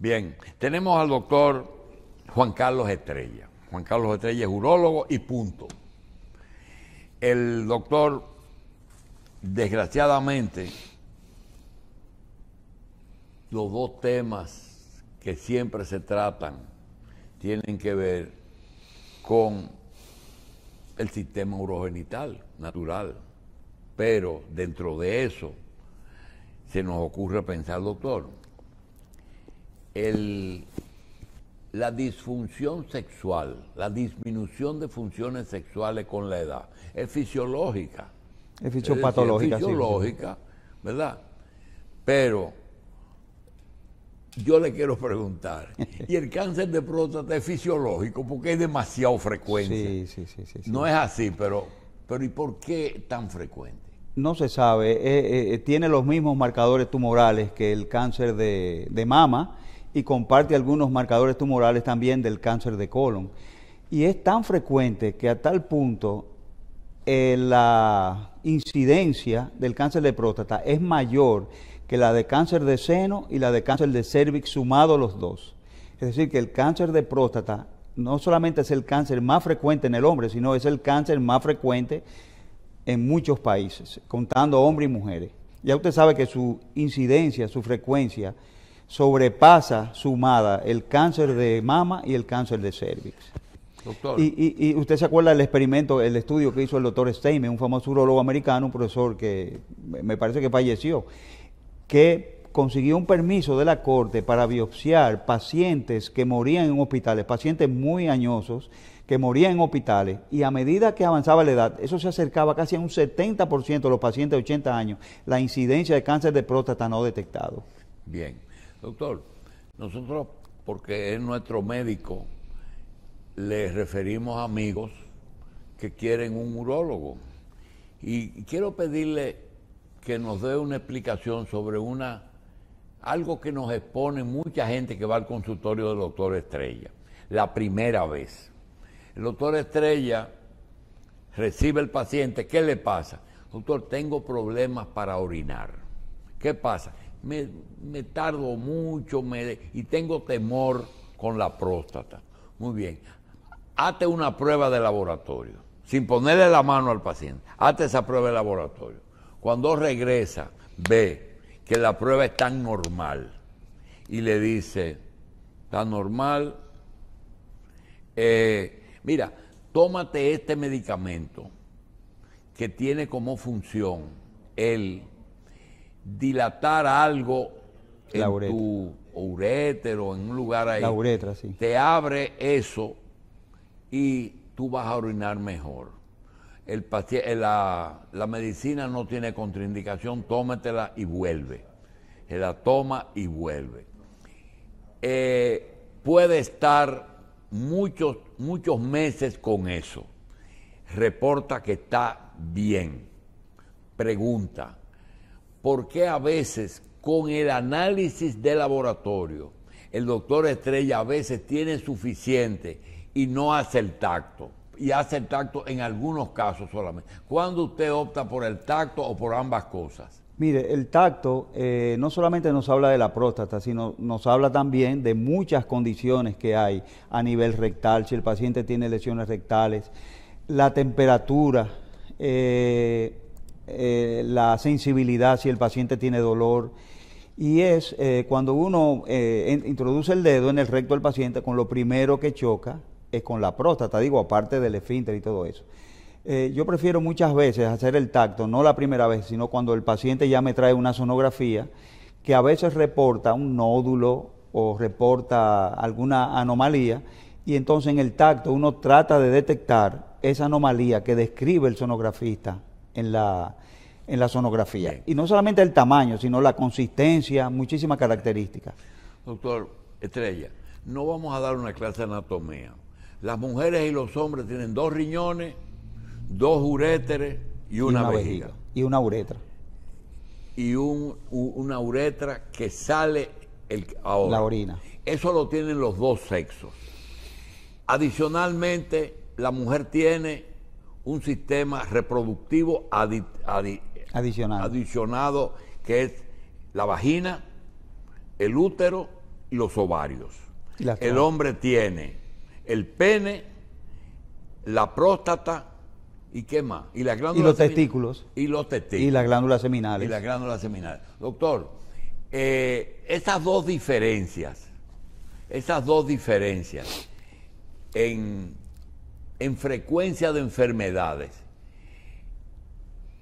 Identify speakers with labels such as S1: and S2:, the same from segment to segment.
S1: Bien, tenemos al doctor Juan Carlos Estrella. Juan Carlos Estrella es urólogo y punto. El doctor, desgraciadamente, los dos temas que siempre se tratan tienen que ver con el sistema urogenital natural, pero dentro de eso se nos ocurre pensar, doctor, la disfunción sexual, la disminución de funciones sexuales con la edad, es fisiológica. Es fisiopatológica. fisiológica, ¿verdad? Pero yo le quiero preguntar, ¿y el cáncer de próstata es fisiológico? Porque es demasiado frecuente. No es así, pero, pero ¿y por qué tan frecuente?
S2: No se sabe. Eh, eh, eh, tiene los mismos marcadores tumorales que el cáncer de, de mama y comparte algunos marcadores tumorales también del cáncer de colon. Y es tan frecuente que a tal punto eh, la incidencia del cáncer de próstata es mayor que la de cáncer de seno y la de cáncer de cervix sumado los dos. Es decir, que el cáncer de próstata no solamente es el cáncer más frecuente en el hombre, sino es el cáncer más frecuente en muchos países, contando hombres y mujeres. Ya usted sabe que su incidencia, su frecuencia, sobrepasa sumada el cáncer de mama y el cáncer de cervix. Doctor. Y, usted se acuerda del experimento, el estudio que hizo el doctor Steinman, un famoso urologo americano, un profesor que me parece que falleció, que consiguió un permiso de la corte para biopsiar pacientes que morían en hospitales, pacientes muy añosos que morían en hospitales, y a medida que avanzaba la edad, eso se acercaba casi a un 70% de los pacientes de 80 años, la incidencia de cáncer de próstata no detectado.
S1: Bien. Doctor, nosotros, porque es nuestro médico, le referimos a amigos que quieren un urólogo. Y quiero pedirle que nos dé una explicación sobre una algo que nos expone mucha gente que va al consultorio del doctor Estrella, la primera vez. El doctor Estrella recibe el paciente, ¿qué le pasa? Doctor, tengo problemas para orinar. ¿Qué pasa? me, tardo mucho me, y tengo temor con la próstata. Muy bien, hazte una prueba de laboratorio, sin ponerle la mano al paciente, hazte esa prueba de laboratorio. Cuando regresa, ve que la prueba es tan normal y le dice, tan normal, eh, mira, tómate este medicamento que tiene como función el dilatar algo en tu uretero, en un lugar ahí, la uretra, sí. te abre eso y tú vas a orinar mejor. El eh, la, medicina no tiene contraindicación, tómetela y vuelve. Se la toma y vuelve. Eh, puede estar muchos, muchos meses con eso. Reporta que está bien. Pregunta, ¿Por qué a veces con el análisis de laboratorio, el doctor Estrella a veces tiene suficiente y no hace el tacto. Y hace el tacto en algunos casos solamente. ¿Cuándo usted opta por el tacto o por ambas cosas?
S2: Mire, el tacto eh, no solamente nos habla de la próstata, sino nos habla también de muchas condiciones que hay a nivel rectal, si el paciente tiene lesiones rectales, la temperatura, eh, eh, la sensibilidad si el paciente tiene dolor. Y es eh, cuando uno eh, introduce el dedo en el recto del paciente, con lo primero que choca es con la próstata, digo, aparte del esfínter y todo eso. yo prefiero muchas veces hacer el tacto, no la primera vez, sino cuando el paciente ya me trae una sonografía que a veces reporta un nódulo o reporta alguna anomalía y entonces en el tacto uno trata de detectar esa anomalía que describe el sonografista en la, en la sonografía. Y no solamente el tamaño, sino la consistencia, muchísimas características.
S1: Doctor Estrella, no vamos a dar una clase de anatomía. Las mujeres y los hombres tienen dos riñones, dos
S2: uréteres
S1: y una, vejiga.
S2: Y una uretra.
S1: Y un, una uretra que sale el, La orina. Eso lo tienen los dos sexos. Adicionalmente, la mujer tiene un sistema reproductivo adicional adicionado. que es la vagina, el útero y los ovarios. el hombre tiene el pene, la próstata y qué más. Y, las glándulas y los testículos. Y los testículos. Y las glándulas seminales. Y las glándulas seminales. Doctor, eh, esas dos diferencias, esas dos diferencias en en frecuencia de enfermedades.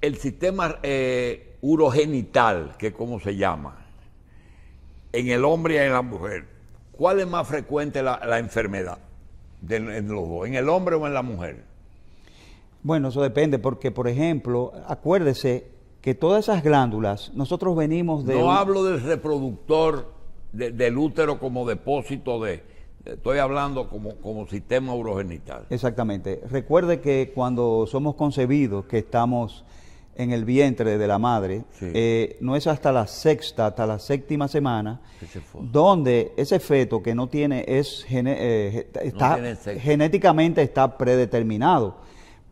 S1: El sistema eh, urogenital, que es como se llama, en el hombre y en la mujer, ¿cuál es más frecuente la, enfermedad en los dos, en el hombre o en la mujer?
S2: Bueno, eso depende, porque por ejemplo, acuérdese que todas esas glándulas, nosotros venimos de... No
S1: hablo del reproductor del útero como depósito de, Estoy hablando como, como sistema urogenital.
S2: Exactamente. Recuerde que cuando somos concebidos, que estamos en el vientre de la madre, eh, no es hasta la sexta, hasta la séptima semana, donde ese feto que no tiene, es eh, genéticamente está predeterminado,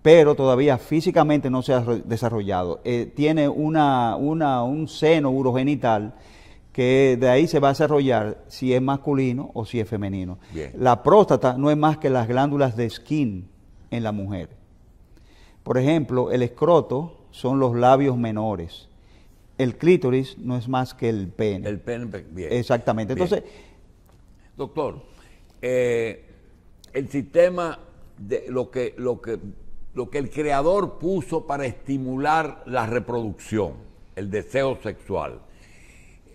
S2: pero todavía físicamente no se ha desarrollado. Eh, tiene una, una, un seno urogenital que de ahí se va a desarrollar si es masculino o si es femenino. La próstata no es más que las glándulas de skin en la mujer. Por ejemplo, el escroto son los labios menores. El clítoris no es más que el pene. El pene,
S1: bien. Exactamente. Entonces, doctor, eh, el sistema de lo que, lo que lo que el creador puso para estimular la reproducción, el deseo sexual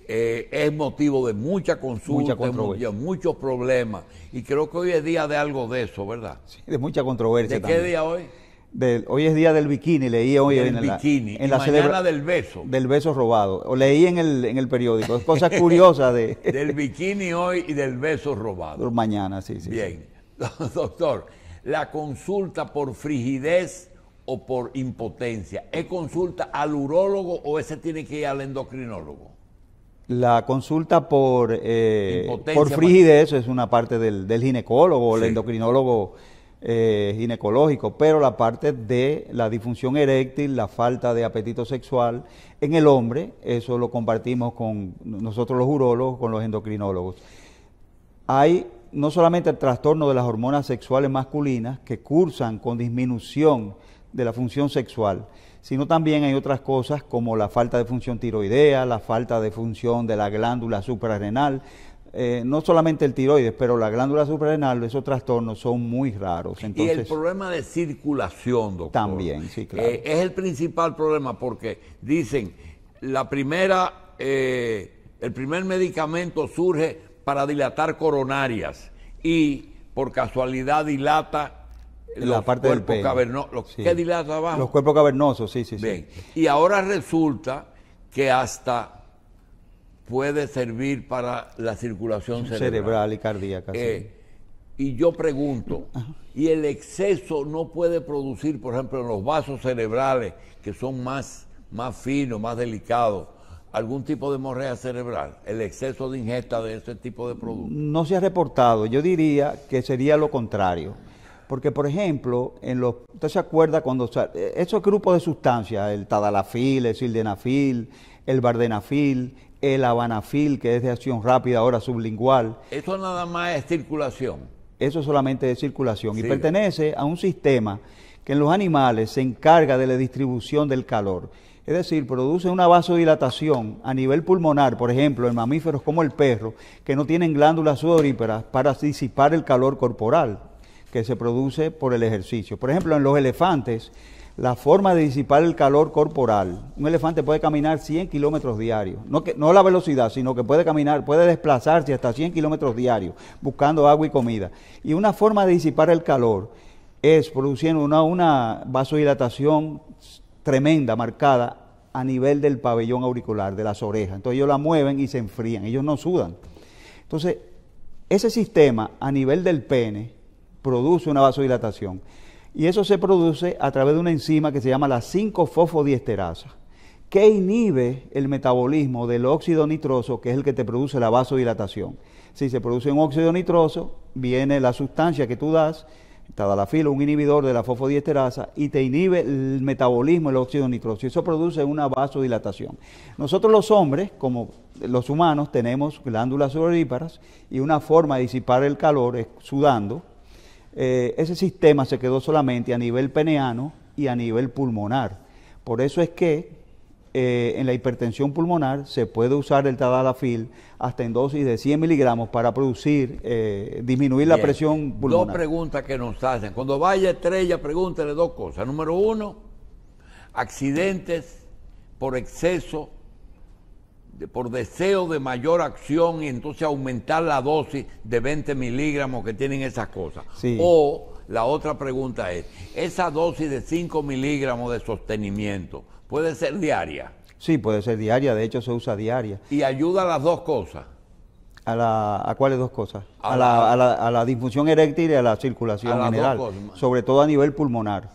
S1: eh, es motivo de mucha consulta, mucha muchos problemas. Y creo que hoy es día de algo de eso, ¿verdad? Sí,
S2: de mucha controversia. ¿De qué día hoy? hoy es día del bikini, leí hoy en, bikini, la, en la mañana del beso. Del beso robado. O leí en el, en el periódico. Cosas curiosas de.
S1: del bikini hoy y del beso robado.
S2: Mañana, sí, sí. Bien.
S1: Doctor, la consulta por frigidez o
S2: por impotencia,
S1: ¿es consulta al urólogo o ese tiene que ir al endocrinólogo?
S2: La consulta por, eh, por frigidez es una parte del, ginecólogo el endocrinólogo eh, ginecológico, pero la parte de la disfunción eréctil, la falta de apetito sexual en el hombre, eso lo compartimos con nosotros los urólogos, con los endocrinólogos. Hay no solamente el trastorno de las hormonas sexuales masculinas que cursan con disminución de la función sexual, sino también hay otras cosas como la falta de función tiroidea, la falta de función de la glándula suprarrenal. Eh, no solamente el tiroides, pero la glándula suprarrenal, esos trastornos son muy raros. y el
S1: problema de circulación, doctor. También, sí, claro. Eh, es el principal problema porque dicen, la primera, eh, el primer medicamento surge para dilatar coronarias y por casualidad dilata
S2: los parte cuerpos del ¿Qué abajo? Los cuerpos cavernosos, sí, sí, Bien.
S1: Y ahora resulta que hasta puede servir para la circulación cerebral, cerebral y cardíaca. Eh, y yo pregunto, ¿y el exceso no puede producir, por ejemplo, en los vasos cerebrales, que son más, más finos, más delicados, algún tipo de morrea cerebral, el exceso de ingesta de ese tipo de
S2: productos? No se ha reportado, yo diría que sería lo contrario porque, por ejemplo, en los, usted se acuerda cuando esos grupos de sustancias, el tadalafil, el sildenafil, el bardenafil, el abanafil, que es de acción rápida, ahora sublingual. Eso nada más es circulación. Eso solamente es circulación. Y pertenece a un sistema que en los animales se encarga de la distribución del calor. Es decir, produce una vasodilatación a nivel pulmonar, por ejemplo, en mamíferos como el perro, que no tienen glándulas sudoríperas para disipar el calor corporal que se produce por el ejercicio. Por ejemplo, en los elefantes, la forma de disipar el calor corporal. Un elefante puede caminar 100 kilómetros diarios, no, la velocidad, sino que puede caminar, puede desplazarse hasta 100 kilómetros diarios buscando agua y comida. Y una forma de disipar el calor es produciendo una, una vasodilatación tremenda, marcada a nivel del pabellón auricular, de las orejas. Entonces ellos la mueven y se enfrían, ellos no sudan. Entonces, ese sistema a nivel del pene produce una vasodilatación. Y eso se produce a través de una enzima que se llama la 5-fosfodiesterasa, que inhibe el metabolismo del óxido nitroso, que es el que te produce la vasodilatación. Si se produce un óxido nitroso, viene la sustancia que tú das, la fila, un inhibidor de la fosfodiesterasa, y te inhibe el metabolismo del óxido nitroso. Y eso produce una vasodilatación. Nosotros los hombres, como los humanos, tenemos glándulas sudoríparas y una forma de disipar el calor es sudando eh, ese sistema se quedó solamente a nivel peneano y a nivel pulmonar. Por eso es que eh, en la hipertensión pulmonar se puede usar el tadalafil hasta en dosis de 100 miligramos para producir, eh, disminuir la presión pulmonar. Dos
S1: preguntas que nos hacen. Cuando vaya estrella, pregúntele dos cosas. Número uno, accidentes por exceso por deseo de mayor acción y entonces aumentar la dosis de 20 miligramos que tienen esas cosas. O la otra pregunta es, esa dosis de 5 miligramos de sostenimiento puede ser diaria.
S2: Sí, puede ser diaria, de hecho se usa diaria.
S1: ¿Y ayuda a las dos cosas?
S2: ¿A, la, a cuáles dos cosas? A, la, a la, la, disfunción eréctil y a la circulación general, sobre todo a nivel pulmonar.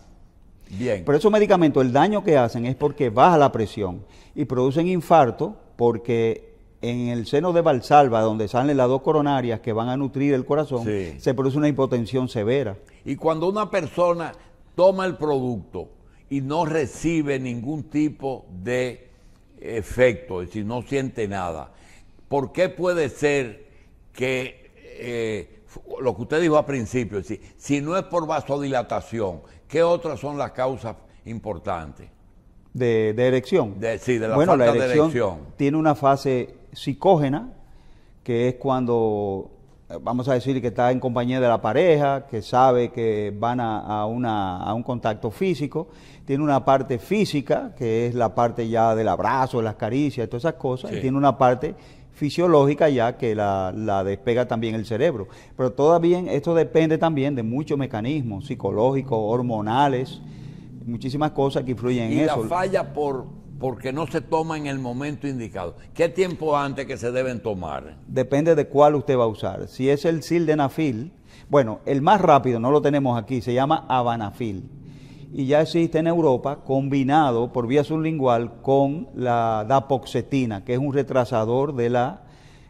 S2: Bien. Pero esos medicamentos, el daño que hacen es porque baja la presión y producen infarto porque en el seno de Valsalva, donde salen las dos coronarias que van a nutrir el corazón, se produce una hipotensión severa. Y cuando una persona toma el producto y
S1: no recibe ningún tipo de efecto, es decir, no siente nada, ¿por qué puede ser que eh, lo que usted dijo al principio, si no es por vasodilatación, ¿qué otras son las causas importantes?
S2: de, erección.
S1: sí, de la bueno, la erección, erección
S2: tiene una fase psicógena, que es cuando, eh, vamos a decir, que está en compañía de la pareja, que sabe que van a, a, una, a un contacto físico, tiene una parte física, que es la parte ya del abrazo, las caricias, todas esas cosas, y tiene una parte fisiológica ya que la, la, despega también el cerebro. Pero todavía esto depende también de muchos mecanismos psicológicos, hormonales, muchísimas cosas que influyen en eso. La
S1: falla por porque no se toma en el momento indicado. ¿Qué tiempo
S2: antes que se deben tomar? Depende de cuál usted va a usar. Si es el sildenafil, bueno, el más rápido, no lo tenemos aquí, se llama abanafil. Y ya existe en Europa combinado por vía sublingual con la dapoxetina, que es un retrasador de la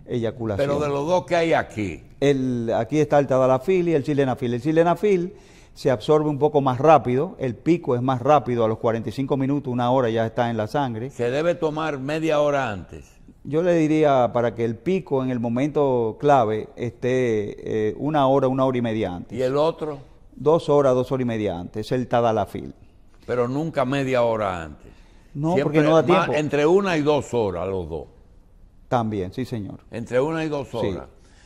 S2: eyaculación. Pero de los dos que hay aquí. El, aquí está el tadalafil y el sildenafil. El sildenafil se absorbe un poco más rápido, el pico es más rápido, a los 45 minutos, una hora ya está en la sangre. ¿Se debe tomar media hora antes? Yo le diría para que el pico en el momento clave esté eh, una hora, una hora y media antes. ¿Y el otro? Dos horas, dos horas y media antes, es el tadalafil. Pero nunca media hora antes. No, porque no da tiempo. entre una y dos horas los dos. También, sí, señor.
S1: Entre una y dos horas.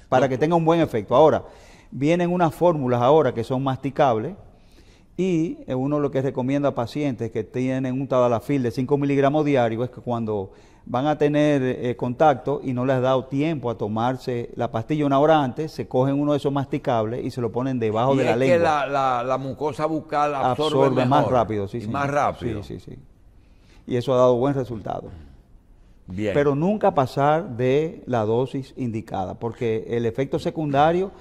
S2: para que tenga un buen efecto. Ahora, Vienen unas fórmulas ahora que son masticables y eh, uno lo que recomienda a pacientes que tienen un tadalafil de 5 miligramos diario es que cuando van a tener eh, contacto y no les ha dado tiempo a tomarse la pastilla una hora antes, se cogen uno de esos masticables y se lo ponen debajo de la lengua. que
S1: la, la, mucosa bucal absorbe, más rápido, sí, sí. Más rápido.
S2: Sí, sí, sí. Y eso ha dado buen resultado. Bien. Pero nunca pasar de la dosis indicada, porque el efecto secundario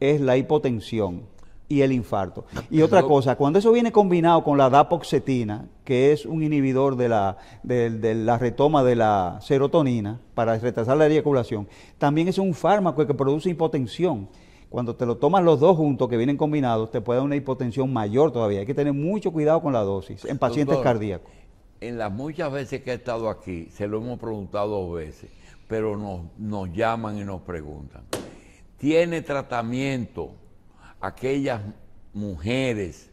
S2: es la hipotensión y el infarto. Ah, y otra cosa, cuando eso viene combinado con la dapoxetina, que es un inhibidor de la, la retoma de la serotonina para retrasar la eyaculación, también es un fármaco que produce hipotensión. Cuando te lo tomas los dos juntos, que vienen combinados, te puede dar una hipotensión mayor todavía. Hay que tener mucho cuidado con la dosis en pacientes cardíacos.
S1: En las muchas veces que he estado aquí, se lo hemos preguntado dos veces, pero nos llaman y nos preguntan. Tiene tratamiento aquellas mujeres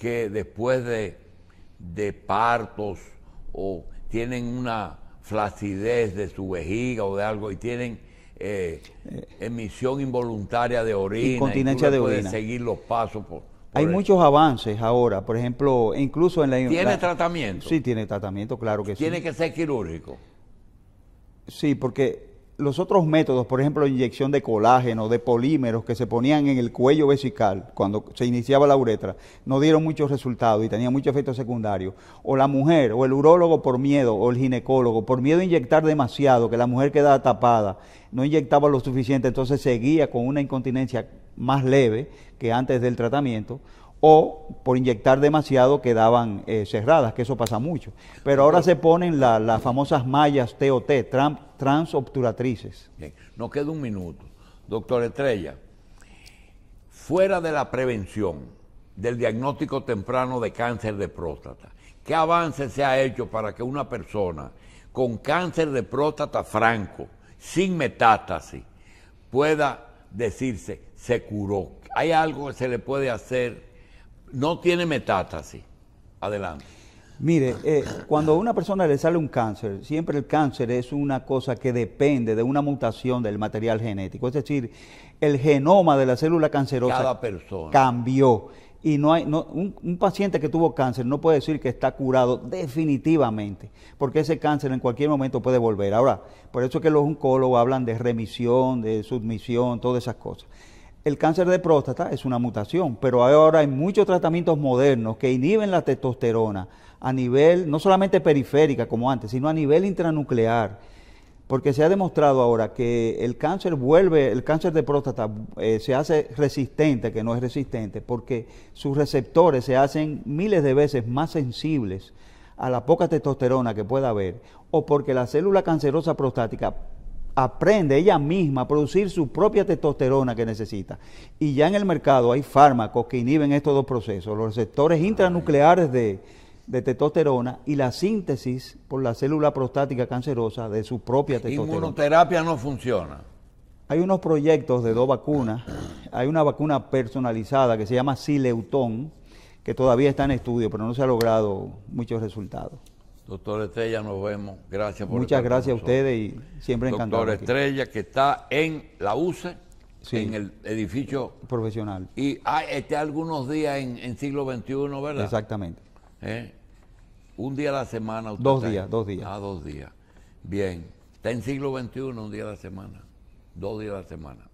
S1: que después de, partos o tienen una flacidez de su vejiga o de algo y tienen eh, eh, emisión involuntaria de orina. Incontinencia y de orina. seguir los pasos. Por,
S2: Hay muchos avances ahora, por ejemplo, incluso en la... ¿Tiene tratamiento? Sí, tiene tratamiento, claro que sí. ¿Tiene que ser quirúrgico? Sí, porque los otros métodos, por ejemplo, inyección de colágeno, de polímeros que se ponían en el cuello vesical cuando se iniciaba la uretra, no dieron muchos resultados y tenían muchos efectos secundarios. O la mujer, o el urólogo por miedo, o el ginecólogo, por miedo a inyectar demasiado, que la mujer quedaba tapada, no inyectaba lo suficiente, entonces seguía con una incontinencia más leve que antes del tratamiento o por inyectar demasiado quedaban eh, cerradas, que eso pasa mucho. Pero ahora se ponen las famosas mallas TOT, Trump transobturatrices.
S1: Bien, nos queda un minuto. Doctor Estrella, fuera de la prevención, del diagnóstico temprano de cáncer de próstata, ¿qué avance se ha hecho para que una persona con cáncer de próstata franco, sin metástasis, pueda decirse se curó? ¿Hay algo que se le puede hacer? No tiene metástasis. Adelante.
S2: Mire, eh, cuando a una persona le sale un cáncer, siempre el cáncer es una cosa que depende de una mutación del material genético. Es decir, el genoma de la célula cancerosa cambió. Y no hay, un, paciente que tuvo cáncer no puede decir que está curado definitivamente, porque ese cáncer en cualquier momento puede volver. Ahora, por eso que los oncólogos hablan de remisión, de submisión, todas esas cosas. El cáncer de próstata es una mutación, pero ahora hay muchos tratamientos modernos que inhiben la testosterona a nivel, no solamente periférica como antes, sino a nivel intranuclear. Porque se ha demostrado ahora que el cáncer vuelve, el cáncer de próstata eh, se hace resistente, que no es resistente, porque sus receptores se hacen miles de veces más sensibles a la poca testosterona que pueda haber, o porque la célula cancerosa prostática aprende ella misma a producir su propia testosterona que necesita. Y ya en el mercado hay fármacos que inhiben estos dos procesos, los receptores intranucleares de, de testosterona y la síntesis por la célula prostática cancerosa de su propia testosterona. Inmunoterapia no funciona. Hay unos proyectos de dos vacunas. Hay una vacuna personalizada que se llama Sileutón, que todavía está en estudio, pero no se ha logrado muchos resultados.
S1: Doctor Estrella, nos vemos. Gracias por Muchas gracias
S2: a ustedes y siempre encantado. Doctor
S1: Estrella, que está en la UCE, en el edificio profesional. Y está algunos días en, en siglo XXI, ¿verdad? Exactamente. Eh, un día a la semana. dos días, dos días. Ah, dos días. Bien. Está en siglo XXI, un día a la semana. Dos días a la semana.